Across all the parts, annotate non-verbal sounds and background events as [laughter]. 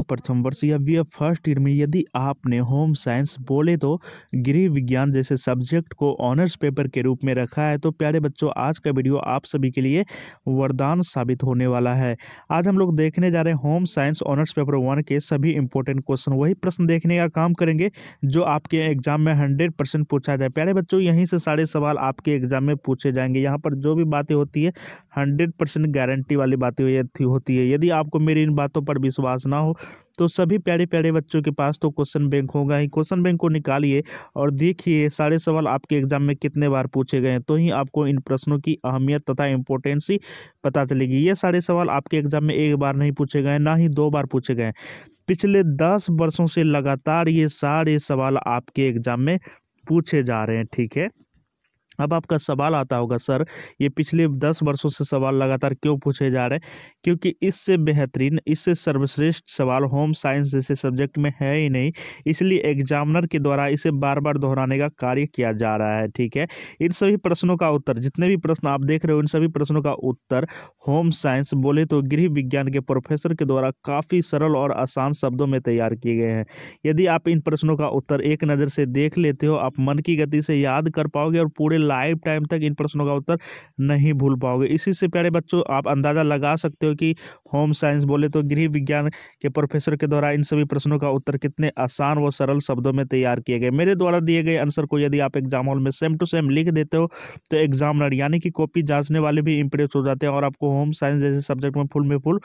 के प्रथम वर्ष या बी फर्स्ट ईयर में यदि आपने होम साइंस बोले तो गृह विज्ञान जैसे सब्जेक्ट को ऑनर्स पेपर के रूप में रखा है तो प्यारे बच्चों आज का वीडियो आप सभी के लिए वरदान साबित होने वाला है आज हम लोग देखने जा रहे हैं home science honours paper one के सभी इंपॉर्टेंट क्वेश्चन वही प्रश्न देखने का काम करेंगे जो आपके एग्जाम में हंड्रेड परसेंट पूछा जाए प्यारे बच्चों यहीं से सारे सवाल आपके एग्जाम में पूछे जाएंगे यहाँ पर जो भी बातें होती है हंड्रेड परसेंट गारंटी वाली बातें होती है यदि आपको मेरी इन बातों पर विश्वास ना हो तो सभी प्यारे प्यारे बच्चों के पास तो क्वेश्चन बैंक होगा ही क्वेश्चन बैंक को निकालिए और देखिए सारे सवाल आपके एग्जाम में कितने बार पूछे गए हैं तो ही आपको इन प्रश्नों की अहमियत तथा इम्पोर्टेंसी पता चलेगी ये सारे सवाल आपके एग्जाम में एक बार नहीं पूछे गए ना ही दो बार पूछे गए पिछले दस वर्षों से लगातार ये सारे सवाल आपके एग्जाम में पूछे जा रहे हैं ठीक है अब आपका सवाल आता होगा सर ये पिछले दस वर्षों से सवाल लगातार क्यों पूछे जा रहे हैं क्योंकि इससे बेहतरीन इससे सर्वश्रेष्ठ सवाल होम साइंस जैसे सब्जेक्ट में है ही नहीं इसलिए एग्जामिनर के द्वारा इसे बार बार दोहराने का कार्य किया जा रहा है ठीक है इन सभी प्रश्नों का उत्तर जितने भी प्रश्न आप देख रहे हो इन सभी प्रश्नों का उत्तर होम साइंस बोले तो गृह विज्ञान के प्रोफेसर के द्वारा काफ़ी सरल और आसान शब्दों में तैयार किए गए हैं यदि आप इन प्रश्नों का उत्तर एक नज़र से देख लेते हो आप मन की गति से याद कर पाओगे और पूरे लाइफ टाइम तक इन प्रश्नों का उत्तर नहीं भूल पाओगे इसी से प्यारे बच्चों आप अंदाज़ा लगा सकते हो कि होम साइंस बोले तो गृह विज्ञान के प्रोफेसर के द्वारा इन सभी प्रश्नों का उत्तर कितने आसान व सरल शब्दों में तैयार किए गए मेरे द्वारा दिए गए आंसर को यदि आप एग्जाम हॉल में सेम टू सेम लिख देते हो तो एग्जामिनर यानी कि कॉपी जांचने वाले भी इंप्रेस हो जाते हैं और आपको होम साइंस जैसे सब्जेक्ट में फुल में फुल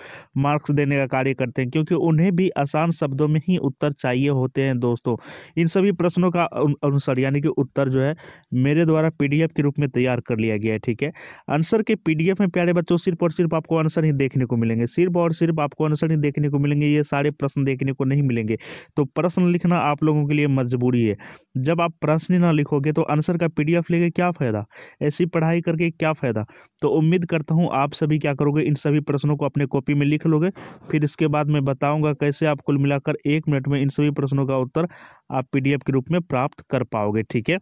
मार्क्स देने का कार्य करते हैं क्योंकि उन्हें भी आसान शब्दों में ही उत्तर चाहिए होते हैं दोस्तों इन सभी प्रश्नों का अनुसार यानी कि उत्तर जो है मेरे द्वारा पीडीएफ के रूप में तैयार कर लिया गया है ठीक है आंसर के पीडीएफ में प्यारे बच्चों सिर्फ और सिर्फ आपको आंसर ही देखने को मिलेंगे सिर्फ और सिर्फ आपको आंसर ही देखने को मिलेंगे ये सारे प्रश्न देखने को नहीं मिलेंगे तो प्रश्न लिखना आप लोगों के लिए मजबूरी है जब आप प्रश्न ही ना लिखोगे तो आंसर का पी लेके क्या फ़ायदा ऐसी पढ़ाई करके क्या फ़ायदा तो उम्मीद करता हूँ आप सभी क्या करोगे इन सभी प्रश्नों को अपने कॉपी में लिख लोगे फिर इसके बाद मैं बताऊँगा कैसे आप कुल मिलाकर एक मिनट में इन सभी प्रश्नों का उत्तर आप पीडीएफ के रूप में प्राप्त कर पाओगे ठीक है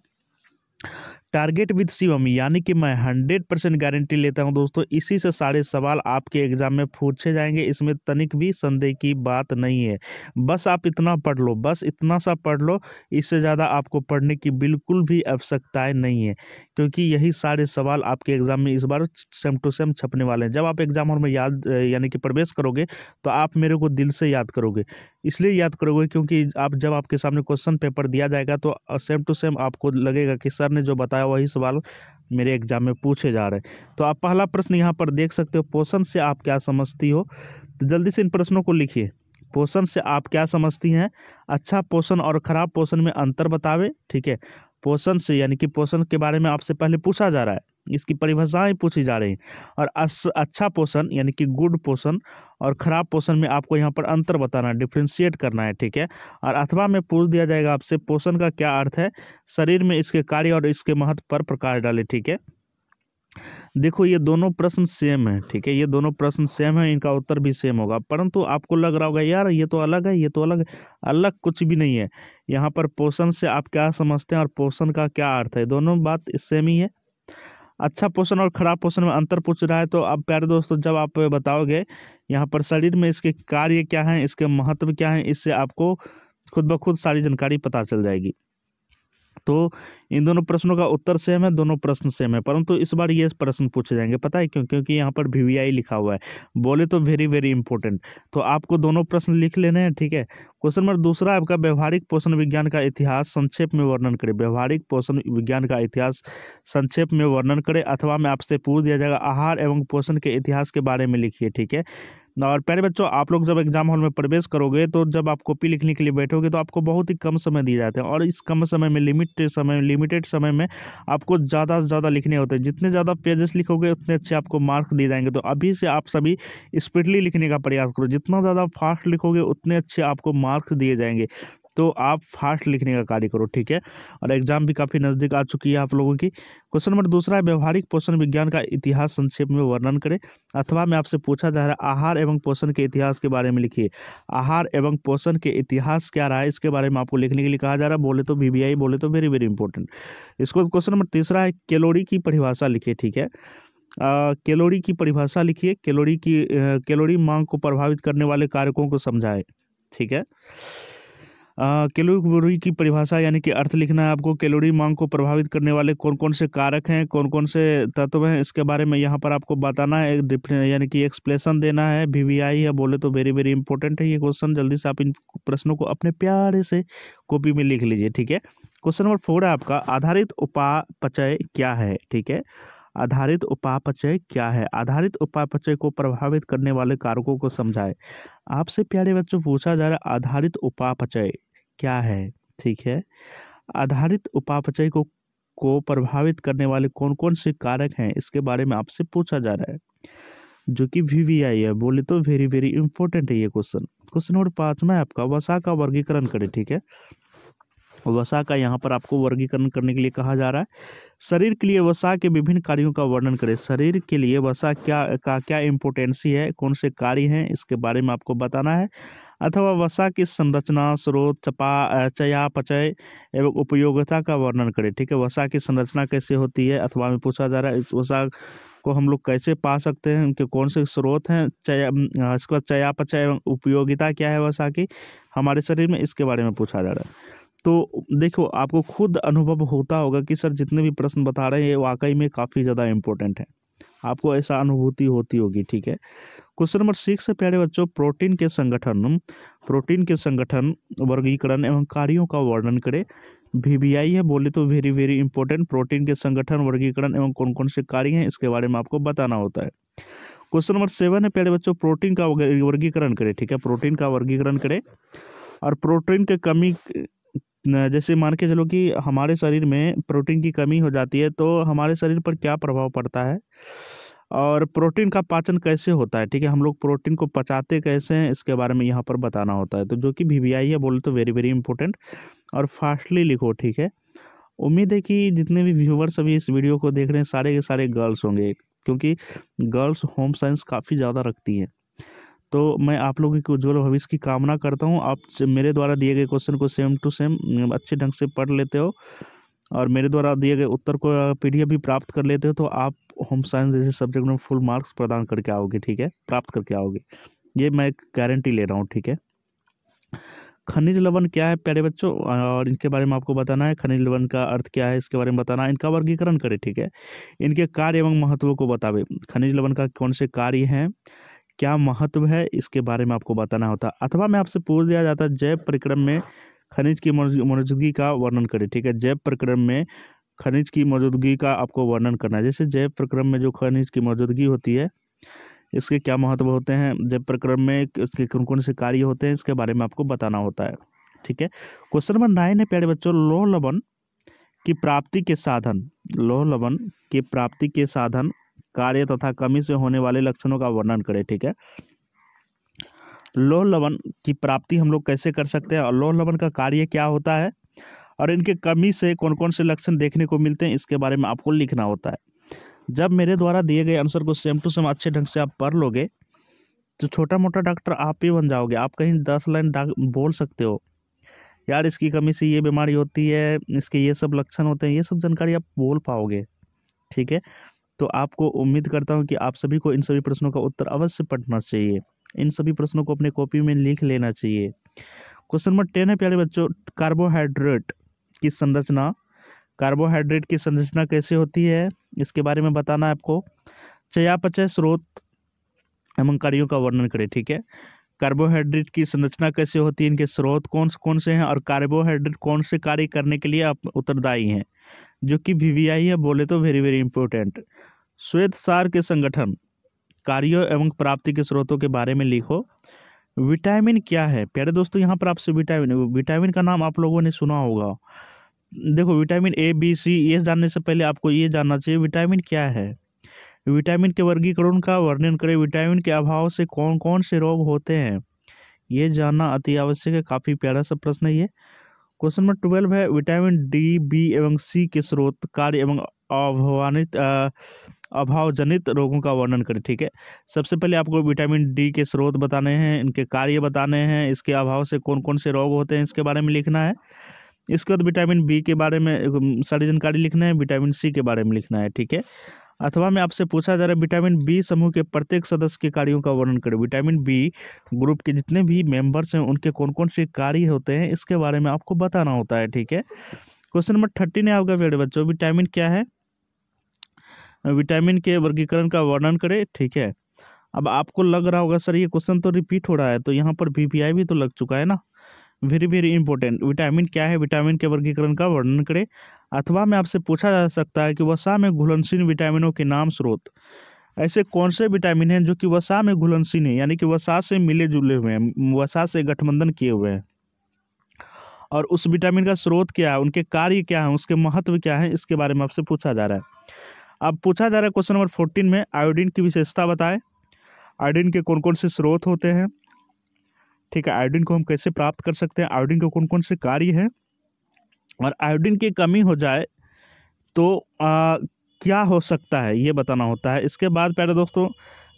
टारगेट विद शिवम यानी कि मैं हंड्रेड परसेंट गारंटी लेता हूं दोस्तों इसी से सारे सवाल आपके एग्ज़ाम में पूछे जाएंगे इसमें तनिक भी संदेह की बात नहीं है बस आप इतना पढ़ लो बस इतना सा पढ़ लो इससे ज़्यादा आपको पढ़ने की बिल्कुल भी आवश्यकताएँ नहीं है क्योंकि यही सारे सवाल आपके एग्ज़ाम में इस बार सेम टू सेम छपने वाले हैं जब आप एग्ज़ाम और में याद यानी कि प्रवेश करोगे तो आप मेरे को दिल से याद करोगे इसलिए याद करोगे क्योंकि आप जब आपके सामने क्वेश्चन पेपर दिया जाएगा तो सेम टू सेम आपको लगेगा कि सर ने जो बताया है वही सवाल मेरे एग्जाम में पूछे जा रहे हैं तो आप पहला प्रश्न यहाँ पर देख सकते हो पोषण से आप क्या समझती हो तो जल्दी से इन प्रश्नों को लिखिए पोषण से आप क्या समझती हैं अच्छा पोषण और ख़राब पोषण में अंतर बतावे ठीक है पोषण से यानी कि पोषण के बारे में आपसे पहले पूछा जा रहा है इसकी परिभाषाएं पूछी जा रही हैं और अच्छा पोषण यानी कि गुड पोषण और ख़राब पोषण में आपको यहाँ पर अंतर बताना है डिफ्रेंशिएट करना है ठीक है और अथवा में पूछ दिया जाएगा आपसे पोषण का क्या अर्थ है शरीर में इसके कार्य और इसके महत्व पर प्रकाश डाले ठीक है देखो ये दोनों प्रश्न सेम है ठीक है ये दोनों प्रश्न सेम है इनका उत्तर भी सेम होगा परंतु आपको लग रहा होगा यार ये तो अलग है ये तो अलग है अलग कुछ भी नहीं है यहाँ पर पोषण से आप क्या समझते हैं और पोषण का क्या अर्थ है दोनों बात सेम ही है अच्छा पोषण और खराब पोषण में अंतर पूछ रहा है तो अब प्यारे दोस्तों जब आप बताओगे यहाँ पर शरीर में इसके कार्य क्या हैं इसके महत्व क्या हैं इससे आपको खुद ब खुद सारी जानकारी पता चल जाएगी तो इन दोनों प्रश्नों का उत्तर सेम है दोनों प्रश्न सेम है परंतु इस बार ये प्रश्न पूछे जाएंगे पता है क्यों क्योंकि यहाँ पर वी लिखा हुआ है बोले तो वेरी वेरी इंपॉर्टेंट तो आपको दोनों प्रश्न लिख लेने हैं ठीक है क्वेश्चन नंबर दूसरा आपका व्यवहारिक पोषण विज्ञान का इतिहास संक्षेप में वर्णन करें व्यवहारिक पोषण विज्ञान का इतिहास संक्षेप में वर्णन करें अथवा में आपसे पूछ दिया जाएगा आहार एवं पोषण के इतिहास के बारे में लिखिए ठीक है और प्यारे बच्चों आप लोग जब एग्ज़ाम हॉल में प्रवेश करोगे तो जब आप कॉपी लिखने के लिए बैठोगे तो आपको बहुत ही कम समय दिए जाते हैं और इस कम समय में लिमिट समय लिमिटेड समय में आपको ज़्यादा से ज़्यादा लिखने होते हैं जितने ज़्यादा पेजेस लिखोगे उतने अच्छे आपको मार्क्स दिए जाएंगे तो अभी से आप सभी स्पीडली लिखने का प्रयास करो जितना ज़्यादा फास्ट लिखोगे उतने अच्छे आपको मार्क्स दिए जाएंगे तो आप फास्ट लिखने का कार्य करो ठीक है और एग्जाम भी काफ़ी नज़दीक आ चुकी है आप लोगों की क्वेश्चन नंबर दूसरा है व्यवहारिक पोषण विज्ञान का इतिहास संक्षेप में वर्णन करें अथवा में आपसे पूछा जा रहा है आहार एवं पोषण के इतिहास के बारे में लिखिए आहार एवं पोषण के इतिहास क्या रहा है इसके बारे में आपको लिखने के लिए कहा जा रहा है बोले तो वी बोले तो वेरी वेरी इंपॉर्टेंट इसको क्वेश्चन नंबर तीसरा है कैलोरी की परिभाषा लिखिए ठीक है कैलोरी की परिभाषा लिखिए कैलोरी की कैलोरी मांग को प्रभावित करने वाले कारकों को समझाए ठीक है कैलोरी की परिभाषा यानी कि अर्थ लिखना है आपको कैलोरी मांग को प्रभावित करने वाले कौन कौन से कारक हैं कौन कौन से तत्व हैं इसके बारे में यहाँ पर आपको बताना है यानी कि एक्सप्लेसन देना है वी वी आई है बोले तो वेरी वेरी इंपॉर्टेंट है ये क्वेश्चन जल्दी से आप इन प्रश्नों को अपने प्यारे से कॉपी में लिख लीजिए ठीक है क्वेश्चन नंबर फोर है आपका आधारित उपापचय क्या है ठीक है आधारित उपापचय क्या है आधारित उपापचय को प्रभावित करने वाले कारकों को समझाए आपसे प्यारे बच्चों पूछा जा रहा आधारित उपापचय क्या है ठीक है आधारित उपापचय को को प्रभावित करने वाले कौन कौन से कारक हैं इसके बारे में आपसे पूछा जा रहा है जो कि वी वी आई है बोले तो वेरी वेरी इंपॉर्टेंट है ये क्वेश्चन क्वेश्चन नंबर पाँच में आपका वसा का वर्गीकरण करें ठीक है वसा का यहाँ पर आपको वर्गीकरण करने के लिए कहा जा रहा है शरीर के लिए वसा के विभिन्न कार्यों का वर्णन करें शरीर के लिए वसा क्या का क्या इम्पोर्टेंसी है कौन से कार्य हैं इसके बारे में आपको बताना है अथवा वसा की संरचना स्रोत चपा चयापचय एवं उपयोगिता का वर्णन करें ठीक है वसा की संरचना कैसे होती है अथवा में पूछा जा रहा है इस वसा को हम लोग कैसे पा सकते हैं उनके कौन से स्रोत हैं चया इसके बाद चयापचय एवं उपयोगिता क्या है वसा की हमारे शरीर में इसके बारे में पूछा जा रहा है तो देखो आपको खुद अनुभव होता होगा कि सर जितने भी प्रश्न बता रहे हैं ये वाकई में काफ़ी ज़्यादा इम्पोर्टेंट है आपको ऐसा अनुभूति होती होगी ठीक है क्वेश्चन नंबर सिक्स है प्यारे बच्चों प्रोटीन के संगठन प्रोटीन के संगठन वर्गीकरण एवं कार्यों का वर्णन करें आई है बोले तो वेरी वेरी इंपॉर्टेंट प्रोटीन के संगठन वर्गीकरण एवं कौन कौन से कार्य हैं इसके बारे में आपको बताना होता है क्वेश्चन नंबर सेवन है प्यारे बच्चों प्रोटीन का वर्गीकरण करें ठीक है प्रोटीन का वर्गीकरण करें और प्रोटीन के कमी जैसे मान के चलो कि हमारे शरीर में प्रोटीन की कमी हो जाती है तो हमारे शरीर पर क्या प्रभाव पड़ता है और प्रोटीन का पाचन कैसे होता है ठीक है हम लोग प्रोटीन को पचाते कैसे हैं इसके बारे में यहाँ पर बताना होता है तो जो कि वी वी आई है बोले तो वेरी वेरी इंपॉर्टेंट और फास्टली लिखो ठीक है उम्मीद है कि जितने भी व्यूवर्स अभी इस वीडियो को देख रहे हैं सारे के सारे गर्ल्स होंगे क्योंकि गर्ल्स होम साइंस काफ़ी ज़्यादा रखती हैं तो मैं आप लोगों की उज्ज्वल भविष्य की कामना करता हूँ आप मेरे द्वारा दिए गए क्वेश्चन को सेम टू सेम अच्छे ढंग से पढ़ लेते हो और मेरे द्वारा दिए गए उत्तर को पीडीएफ भी प्राप्त कर लेते हो तो आप होम साइंस जैसे सब्जेक्ट में फुल मार्क्स प्रदान करके आओगे ठीक है प्राप्त करके आओगे ये मैं गारंटी ले रहा हूँ ठीक है खनिज लवन क्या है प्यारे बच्चों और इनके बारे में आपको बताना है खनिज लवन का अर्थ क्या है इसके बारे में बताना है इनका वर्गीकरण करें ठीक है इनके कार्य एवं महत्व को बतावे खनिज लवन का कौन से कार्य हैं क्या महत्व है इसके बारे में आपको बताना होता अथवा मैं आपसे पूछ दिया जाता जैव प्रक्रम में खनिज की मौजूदगी का वर्णन करें ठीक है जैव प्रक्रम में खनिज की मौजूदगी का आपको वर्णन करना है जैसे जैव प्रक्रम में जो खनिज की मौजूदगी होती है इसके क्या महत्व होते हैं जैव प्रक्रम में इसके कौन कौन से कार्य होते हैं इसके बारे में आपको बताना होता है ठीक है क्वेश्चन नंबर नाइन है प्यारे बच्चों लोह लवन की प्राप्ति के साधन लोह लवन की प्राप्ति के साधन कार्य तथा कमी से होने वाले लक्षणों का वर्णन करें ठीक है लोह लवण की प्राप्ति हम लोग कैसे कर सकते हैं और लोह लवण का कार्य क्या होता है और इनके कमी से कौन कौन से लक्षण देखने को मिलते हैं इसके बारे में आपको लिखना होता है जब मेरे द्वारा दिए गए आंसर को सेम टू सेम अच्छे ढंग से आप पढ़ लोगे तो छोटा मोटा डॉक्टर आप ही बन जाओगे आप कहीं दस लाइन बोल सकते हो यार इसकी कमी से ये बीमारी होती है इसके ये सब लक्षण होते हैं ये सब जानकारी आप बोल पाओगे ठीक है तो आपको उम्मीद करता हूँ कि आप सभी को इन सभी प्रश्नों का उत्तर अवश्य पढ़ना चाहिए इन सभी प्रश्नों को अपने कॉपी में लिख लेना चाहिए क्वेश्चन नंबर टेन है प्यारे बच्चों कार्बोहाइड्रेट की संरचना कार्बोहाइड्रेट की संरचना कैसे होती है इसके बारे में बताना है आपको चयापचय स्रोत एवं कार्यों का वर्णन करें ठीक है कार्बोहाइड्रेट की संरचना कैसे होती है इनके स्रोत कौन से कौन से हैं और कार्बोहाइड्रेट कौन से कार्य करने के लिए आप उत्तरदायी हैं जो कि वीवीआई है बोले तो वेरी वेरी इंपॉर्टेंट श्वेत सार के संगठन कार्यों एवं प्राप्ति के स्रोतों के बारे में लिखो विटामिन क्या है प्यारे दोस्तों यहाँ पर आपसे विटामिन विटामिन का नाम आप लोगों ने सुना होगा देखो विटामिन ए बी सी ये जानने से पहले आपको ये जानना चाहिए विटामिन क्या है विटामिन के वर्गीकरण का वर्णन करें विटामिन के अभाव से कौन कौन से रोग होते हैं ये जानना अति आवश्यक है काफ़ी प्यारा सा प्रश्न है ये क्वेश्चन नंबर ट्वेल्व है विटामिन डी बी एवं सी के स्रोत कार्य एवं अभावानित अभाव जनित रोगों का वर्णन करें ठीक है सबसे पहले आपको विटामिन डी के स्रोत बताने हैं इनके कार्य बताने हैं इसके अभाव से कौन कौन से रोग होते हैं इसके बारे में लिखना है इसके बाद विटामिन बी के बारे में सारी जानकारी लिखना है विटामिन सी के बारे में लिखना है ठीक है अथवा में आपसे पूछा जा रहा है विटामिन बी समूह के प्रत्येक सदस्य के कार्यों का वर्णन करें विटामिन बी ग्रुप के जितने भी मेंबर्स हैं उनके कौन कौन से कार्य होते हैं इसके बारे में आपको बताना होता है ठीक है क्वेश्चन नंबर थर्टीन है आपका वेड बच्चों विटामिन क्या है विटामिन के वर्गीकरण का वर्णन करें ठीक है अब आपको लग रहा होगा सर ये क्वेश्चन तो रिपीट हो रहा है तो यहाँ पर वी भी तो लग चुका है ना वेरी वेरी इंपॉर्टेंट विटामिन क्या है विटामिन के वर्गीकरण का वर्णन करें अथवा में आपसे पूछा जा सकता है कि वसा में घुलनशील विटामिनों के नाम स्रोत ऐसे कौन से विटामिन हैं जो कि वसा में घुलनशील है यानी कि वसा से मिले जुले हुए हैं वसा से गठबंधन किए हुए हैं और उस विटामिन का स्रोत क्या है उनके कार्य क्या हैं उसके महत्व क्या है इसके बारे में आपसे पूछा जा रहा है अब पूछा जा रहा है क्वेश्चन नंबर फोर्टीन में आयोडीन की विशेषता बताएं आयोडीन के कौन कौन से स्रोत होते हैं ठीक है आयोडीन को हम कैसे प्राप्त कर सकते हैं आयोडीन के कौन कौन से कार्य हैं और आयोडीन की कमी हो जाए तो आ, क्या हो सकता है ये बताना होता है इसके बाद प्यारे दोस्तों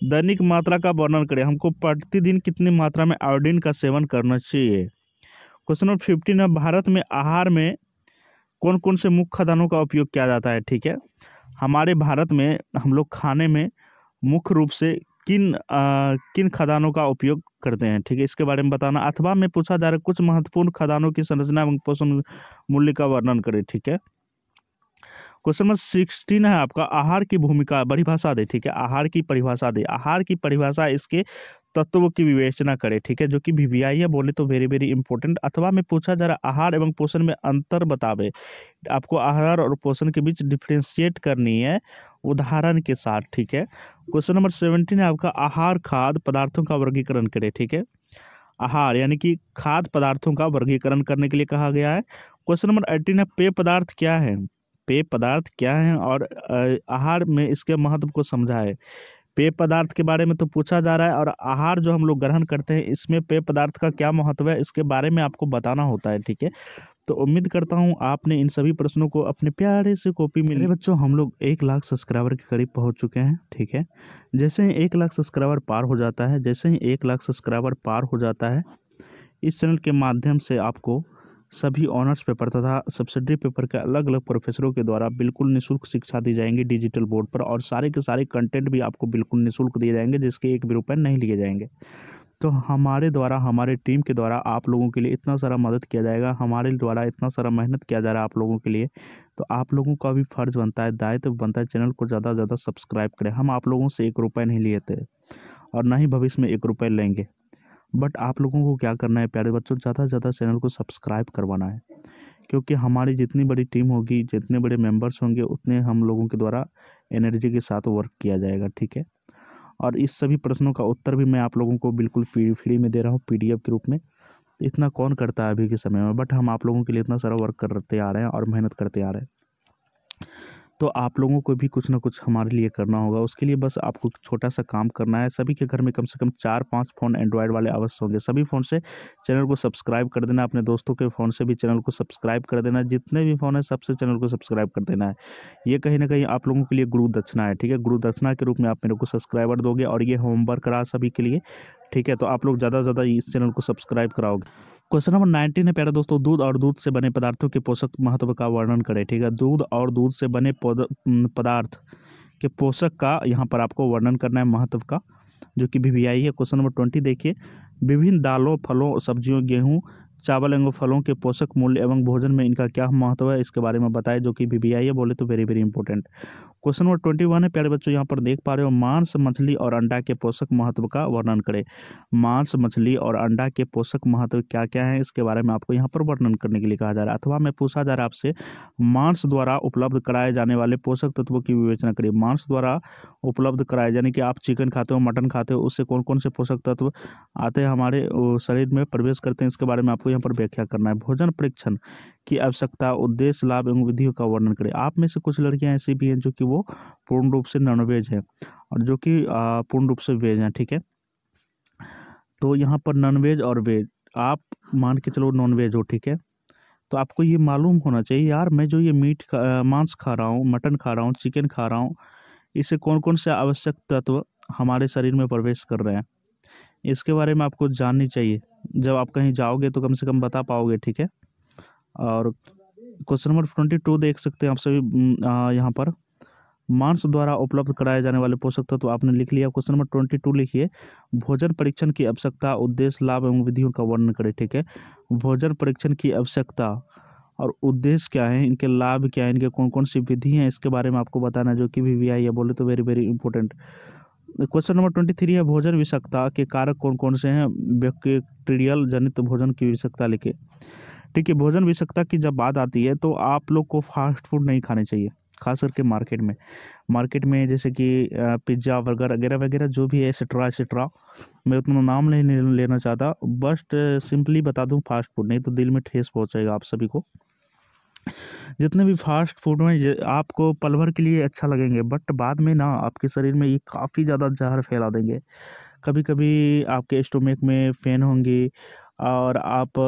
दैनिक मात्रा का वर्णन करें हमको प्रतिदिन कितनी मात्रा में आयोडीन का सेवन करना चाहिए क्वेश्चन नंबर फिफ्टीन है भारत में आहार में कौन कौन से मुख्य खदानों का उपयोग किया जाता है ठीक है हमारे भारत में हम लोग खाने में मुख्य रूप से किन आ, किन खदानों का उपयोग करते हैं ठीक है इसके बारे में बताना अथवा में पूछा जा रहा है कुछ महत्वपूर्ण खदानों की संरचना एवं पोषण मूल्य का वर्णन करें ठीक है क्वेश्चन नंबर सिक्सटीन है आपका आहार की भूमिका परिभाषा दे ठीक है आहार की परिभाषा दे आहार की परिभाषा इसके तत्वों की विवेचना करें ठीक है जो कि वीवीआई है बोले तो वेरी वेरी इंपॉर्टेंट अथवा में पूछा जा रहा आहार एवं पोषण में अंतर बतावे आपको आहार और पोषण के बीच डिफ्रेंशिएट करनी है उदाहरण के साथ ठीक है क्वेश्चन नंबर सेवेंटीन है आपका आहार खाद पदार्थों का वर्गीकरण करें ठीक है आहार यानी कि खाद्य पदार्थों का वर्गीकरण करने के लिए कहा गया है क्वेश्चन नंबर एटीन है पेय पदार्थ क्या है पेय पदार्थ क्या हैं और आहार में इसके महत्व को समझा है पेय पदार्थ के बारे में तो पूछा जा रहा है और आहार जो हम लोग ग्रहण करते हैं इसमें पेय पदार्थ का क्या महत्व है इसके बारे में आपको बताना होता है ठीक है तो उम्मीद करता हूँ आपने इन सभी प्रश्नों को अपने प्यारे से कॉपी में मेरे बच्चों हम लोग एक लाख सब्सक्राइबर के करीब पहुँच चुके हैं ठीक है जैसे ही एक लाख सब्सक्राइबर पार हो जाता है जैसे ही एक लाख सब्सक्राइबर पार हो जाता है इस चैनल के माध्यम से आपको सभी ऑनर्स पेपर तथा सब्सिडी पेपर के अलग अलग प्रोफेसरों के द्वारा बिल्कुल निशुल्क शिक्षा दी जाएंगी डिजिटल बोर्ड पर और सारे के सारे कंटेंट भी आपको बिल्कुल निःशुल्क दिए जाएंगे जिसके एक भी रुपये नहीं लिए जाएंगे तो हमारे द्वारा हमारे टीम के द्वारा आप लोगों के लिए इतना सारा मदद किया जाएगा हमारे द्वारा इतना सारा मेहनत किया जा रहा है आप लोगों के लिए तो आप लोगों का भी फ़र्ज़ बनता है दायित्व तो बनता है चैनल को ज़्यादा से ज़्यादा सब्सक्राइब करें हम आप लोगों से एक रुपये नहीं लेते और ना ही भविष्य में एक रुपये लेंगे बट आप लोगों को क्या करना है प्यारे बच्चों ज़्यादा से ज़्यादा चैनल को सब्सक्राइब करवाना है क्योंकि हमारी जितनी बड़ी टीम होगी जितने बड़े मेंबर्स होंगे उतने हम लोगों के द्वारा एनर्जी के साथ वर्क किया जाएगा ठीक है और इस सभी प्रश्नों का उत्तर भी मैं आप लोगों को बिल्कुल फ्री फ्री में दे रहा हूँ पी के रूप में इतना कौन करता है अभी के समय में बट हम आप लोगों के लिए इतना सारा वर्क करते आ रहे हैं और मेहनत करते आ रहे हैं तो आप लोगों को भी कुछ ना कुछ हमारे लिए करना होगा उसके लिए बस आपको छोटा सा काम करना है सभी के घर में कम से कम चार पाँच फ़ोन एंड्रॉयड वाले अवश्य होंगे सभी फ़ोन से चैनल को सब्सक्राइब कर देना अपने दोस्तों के फ़ोन से भी चैनल को सब्सक्राइब कर देना जितने भी फ़ोन है सबसे चैनल को सब्सक्राइब कर देना है ये कहीं ना कहीं आप लोगों के लिए गुरु दक्षिणा है ठीक है गुरु दक्षिणा के रूप में आप मेरे को सब्सक्राइबर दोगे और ये होमवर्क रहा सभी के लिए ठीक है तो आप लोग ज़्यादा से ज़्यादा इस चैनल को सब्सक्राइब कराओगे क्वेश्चन नंबर नाइनटीन है प्यारा दोस्तों दूध और दूध से बने पदार्थों के पोषक महत्व का वर्णन करें ठीक है दूध और दूध से बने पदार्थ के पोषक का यहाँ पर आपको वर्णन करना है महत्व का जो कि वी है क्वेश्चन नंबर ट्वेंटी देखिए विभिन्न दालों फलों सब्जियों गेहूँ चावल एवं फलों के पोषक मूल्य एवं भोजन में इनका क्या महत्व है इसके बारे में बताएं जो कि बीबीआई है बोले तो very very important question number twenty one है प्यारे बच्चों यहाँ पर देख पा रहे हो मांस मछली और अंडा के पोषक महत्व का वर्णन करें मांस मछली और अंडा के पोषक महत्व क्या क्या है इसके बारे में आपको यहाँ पर वर्णन करने के लिए कहा जा रहा है अथवा मैं पूछा जा रहा है आपसे मांस द्वारा उपलब्ध कराए जाने वाले पोषक तत्वों की विवेचना करिए मांस द्वारा उपलब्ध कराए यानी कि आप चिकन खाते हो मटन खाते हो उससे कौन कौन से पोषक तत्व आते हैं हमारे शरीर में प्रवेश करते हैं इसके बारे में आपको यहाँ पर व्याख्या करना है भोजन परीक्षण की आवश्यकता उद्देश्य लाभ एवं विधियों का वर्णन करें आप में से कुछ लड़कियाँ ऐसी भी हैं जो कि वो पूर्ण रूप से नॉनवेज है और जो कि पूर्ण रूप से वेज हैं ठीक है तो यहाँ पर नॉनवेज और वेज आप मान के चलो नॉनवेज हो ठीक है तो आपको ये मालूम होना चाहिए यार मैं जो ये मीट मांस खा रहा हूँ मटन खा रहा हूँ चिकन खा रहा हूँ इससे कौन कौन से आवश्यक तत्व हमारे शरीर में प्रवेश कर रहे हैं इसके बारे में आपको जाननी चाहिए जब आप कहीं जाओगे तो कम से कम बता पाओगे ठीक है और क्वेश्चन नंबर ट्वेंटी टू देख सकते हैं आप सभी यहाँ पर मांस द्वारा उपलब्ध कराए जाने वाले पोषक तत्व तो आपने लिख लिया क्वेश्चन नंबर ट्वेंटी टू लिखिए भोजन परीक्षण की आवश्यकता उद्देश्य लाभ एवं विधियों का वर्णन करें ठीक है भोजन परीक्षण की आवश्यकता और उद्देश्य क्या है इनके लाभ क्या है इनके कौन कौन सी विधि हैं इसके बारे में आपको बताना जो कि वी वी आई है बोले तो very very important question number twenty three है भोजन विषकता के कारक कौन कौन से हैं बैक्टीरियल जनित भोजन की विषकता लेके ठीक है भोजन विषकता की जब बात आती है तो आप लोग को फास्ट फूड नहीं खाने चाहिए खास करके मार्केट में मार्केट में जैसे कि पिज्ज़ा बर्गर वगैरह वगैरह जो भी है एक्सेट्रा एक्सेट्रा मैं उतना नाम नहीं लेना चाहता बस्ट सिंपली बता दूँ फास्ट फूड नहीं तो दिल में ठेस पहुँचेगा आप सभी को जितने भी फास्ट फूड में आपको पल भर के लिए अच्छा लगेंगे बट बाद में ना आपके शरीर में ये काफ़ी ज़्यादा जहर फैला देंगे कभी कभी आपके स्टोमिक में फेन होंगी और आप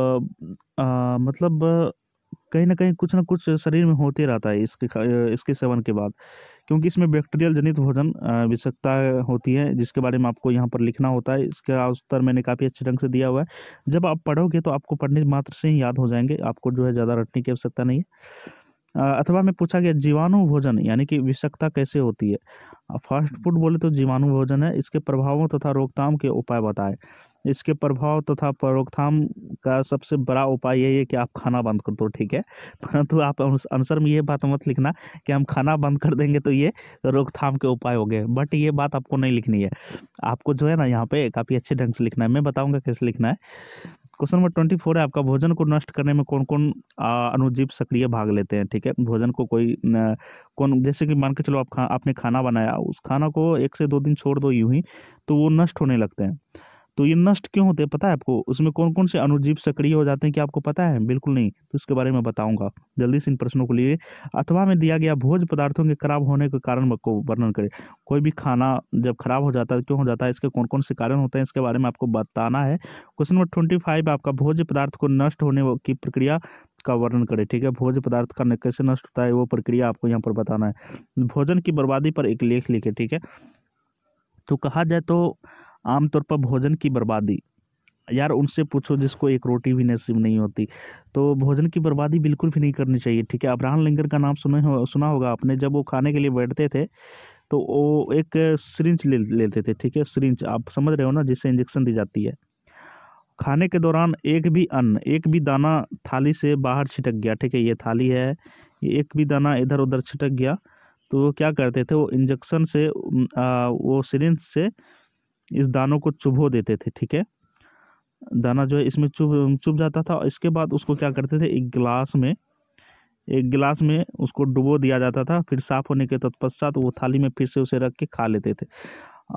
मतलब कहीं ना कहीं कुछ ना कुछ शरीर में होते रहता है इसके इसके सेवन के बाद क्योंकि इसमें बैक्टीरियल जनित भोजन विषकता होती है जिसके बारे में आपको यहाँ पर लिखना होता है इसका उत्तर मैंने काफ़ी अच्छे ढंग से दिया हुआ है जब आप पढ़ोगे तो आपको पढ़ने मात्र से ही याद हो जाएंगे आपको जो है ज़्यादा रटने की आवश्यकता नहीं है अथवा में पूछा गया जीवाणु भोजन यानी कि विषकता कैसे होती है फास्ट फूड बोले तो जीवाणु भोजन है इसके प्रभावों तथा रोकथाम के उपाय बताएं इसके प्रभाव तथा तो रोकथाम का सबसे बड़ा उपाय यही है कि आप खाना बंद कर दो ठीक है [laughs] परंतु आप आंसर में ये बात मत लिखना कि हम खाना बंद कर देंगे तो ये रोकथाम के उपाय हो गए बट ये बात आपको नहीं लिखनी है आपको जो है ना यहाँ पे काफ़ी अच्छे ढंग से लिखना है मैं बताऊँगा कैसे लिखना है क्वेश्चन नंबर ट्वेंटी फोर है आपका भोजन को नष्ट करने में कौन कौन अनुजीव सक्रिय भाग लेते हैं ठीक है भोजन को कोई न, कौन जैसे कि मान के चलो आप खा आपने खाना बनाया उस खाना को एक से दो दिन छोड़ दो यूं ही तो वो नष्ट होने लगते हैं तो ये नष्ट क्यों होते हैं पता है आपको उसमें कौन कौन से अनुजीव सक्रिय हो जाते हैं कि आपको पता है बिल्कुल नहीं तो इसके बारे में बताऊंगा जल्दी से इन प्रश्नों को लिए अथवा में दिया गया भोज पदार्थों के खराब होने के कारण को वर्णन करें कोई भी खाना जब खराब हो जाता है क्यों हो जाता है इसके कौन कौन से कारण होते हैं इसके बारे में आपको बताना है क्वेश्चन नंबर ट्वेंटी फाइव आपका भोज पदार्थ को नष्ट होने की प्रक्रिया का वर्णन करें ठीक है भोज पदार्थ का कैसे नष्ट होता है वो प्रक्रिया आपको यहाँ पर बताना है भोजन की बर्बादी पर एक लेख लिखे ठीक है तो कहा जाए तो आमतौर पर भोजन की बर्बादी यार उनसे पूछो जिसको एक रोटी भी नसीब नहीं होती तो भोजन की बर्बादी बिल्कुल भी नहीं करनी चाहिए ठीक है अब्राहम लिंकन का नाम सुने हो सुना होगा आपने जब वो खाने के लिए बैठते थे तो वो एक सरिंच ले लेते थे ठीक है सरिंच आप समझ रहे हो ना जिससे इंजेक्शन दी जाती है खाने के दौरान एक भी अन्न एक भी दाना थाली से बाहर छिटक गया ठीक है ये थाली है ये एक भी दाना इधर उधर छिटक गया तो वो क्या करते थे वो इंजेक्शन से आ, वो सरिंच से इस दानों को चुभो देते थे ठीक है दाना जो है इसमें चुभ चुभ जाता था और इसके बाद उसको क्या करते थे एक गिलास में एक गिलास में उसको डुबो दिया जाता था फिर साफ़ होने के तत्पश्चात तो वो थाली में फिर से उसे रख के खा लेते थे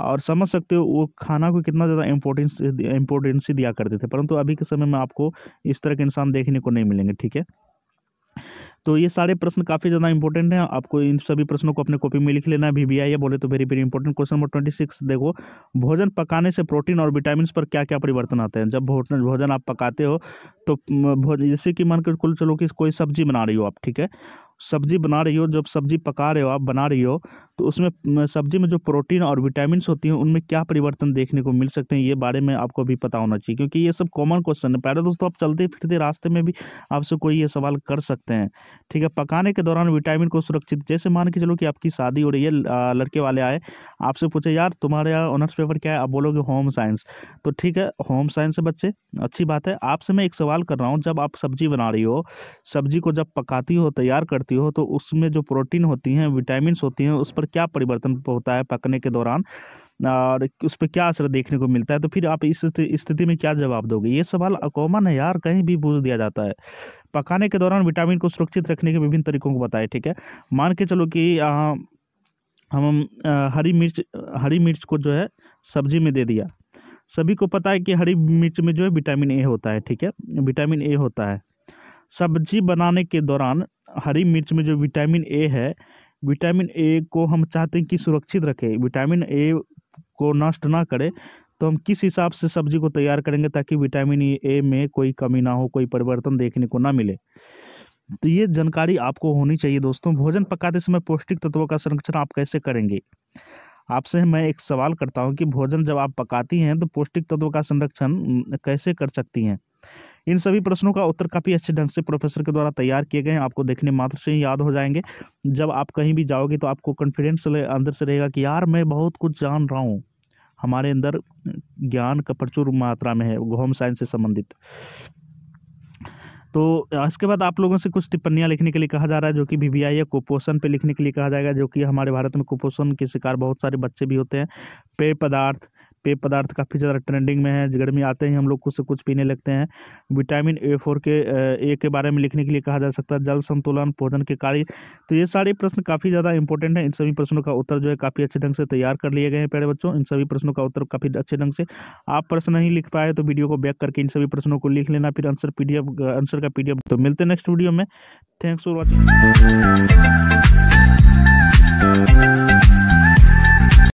और समझ सकते हो वो खाना को कितना ज़्यादा इम्पोर्टेंस इम्पोर्टेंसी दिया करते थे परंतु अभी के समय में आपको इस तरह के इंसान देखने को नहीं मिलेंगे ठीक है तो ये सारे प्रश्न काफ़ी ज़्यादा इंपॉर्टेंट हैं आपको इन सभी प्रश्नों को अपने कॉपी में लिख लेना है वी या बोले तो very very important question number twenty six देखो भोजन पकाने से प्रोटीन और विटामिन पर क्या क्या परिवर्तन आते हैं जब भोजन भोजन आप पकाते हो तो जैसे कि मान कर कुल चलो कि कोई सब्जी बना रही हो आप ठीक है सब्जी बना रही हो जब सब्जी पका रहे हो आप बना रही हो तो उसमें सब्जी में जो प्रोटीन और विटामिन होती हैं उनमें क्या परिवर्तन देखने को मिल सकते हैं ये बारे में आपको भी पता होना चाहिए क्योंकि ये सब कॉमन क्वेश्चन है पहले दोस्तों आप चलते फिरते रास्ते में भी आपसे कोई ये सवाल कर सकते हैं ठीक है पकाने के दौरान विटामिन को सुरक्षित जैसे मान के चलो कि आपकी शादी हो रही है लड़के वाले आए आपसे पूछे यार तुम्हारे यहाँ ऑनर्स पेपर क्या है आप बोलोगे होम साइंस तो ठीक है होम साइंस है बच्चे अच्छी बात है आपसे मैं एक सवाल कर रहा हूँ जब आप सब्जी बना रही हो सब्जी को जब पकाती हो तैयार करती हो तो उसमें जो प्रोटीन होती हैं विटामिन होती हैं उस पर क्या परिवर्तन होता है पकने के दौरान और उस पर क्या असर देखने को मिलता है तो फिर आप इस स्थिति में क्या जवाब दोगे ये सवाल कॉमन है यार कहीं भी पूछ दिया जाता है पकाने के दौरान विटामिन को सुरक्षित रखने के विभिन्न तरीकों को बताएं ठीक है मान के चलो कि हम हरी मिर्च हरी मिर्च को जो है सब्जी में दे दिया सभी को पता है कि हरी मिर्च में जो है विटामिन ए होता है ठीक है विटामिन ए होता है सब्जी बनाने के दौरान हरी मिर्च में जो विटामिन ए है विटामिन ए को हम चाहते हैं कि सुरक्षित रखें विटामिन ए को नष्ट ना करें तो हम किस हिसाब से सब्जी को तैयार करेंगे ताकि विटामिन ए में कोई कमी ना हो कोई परिवर्तन देखने को ना मिले तो ये जानकारी आपको होनी चाहिए दोस्तों भोजन पकाते समय पौष्टिक तत्वों का संरक्षण आप कैसे करेंगे आपसे मैं एक सवाल करता हूँ कि भोजन जब आप पकाती हैं तो पौष्टिक तत्वों का संरक्षण कैसे कर सकती हैं इन सभी प्रश्नों का उत्तर काफ़ी अच्छे ढंग से प्रोफेसर के द्वारा तैयार किए गए हैं आपको देखने मात्र से ही याद हो जाएंगे जब आप कहीं भी जाओगे तो आपको कॉन्फिडेंस अंदर से रहेगा कि यार मैं बहुत कुछ जान रहा हूँ हमारे अंदर ज्ञान का प्रचुर मात्रा में है होम साइंस से संबंधित तो इसके बाद आप लोगों से कुछ टिप्पणियाँ लिखने के लिए कहा जा रहा है जो कि वी वी आई या कुपोषण पे लिखने के लिए कहा जाएगा जो कि हमारे भारत में कुपोषण के शिकार बहुत सारे बच्चे भी होते हैं पेय पदार्थ पेय पदार्थ काफ़ी ज़्यादा ट्रेंडिंग में है गर्मी आते ही हम लोग कुछ से कुछ पीने लगते हैं विटामिन ए फोर के ए के बारे में लिखने के लिए कहा जा सकता है जल संतुलन भोजन के कार्य तो ये सारे प्रश्न काफ़ी ज़्यादा इंपॉर्टेंट हैं इन सभी प्रश्नों का उत्तर जो है काफ़ी अच्छे ढंग से तैयार कर लिए गए हैं पेड़ बच्चों इन सभी प्रश्नों का उत्तर काफ़ी अच्छे ढंग से आप प्रश्न नहीं लिख पाए तो वीडियो को बैक करके इन सभी प्रश्नों को लिख लेना फिर आंसर पी आंसर का पी तो मिलते हैं नेक्स्ट वीडियो में थैंक्स फॉर वॉचिंग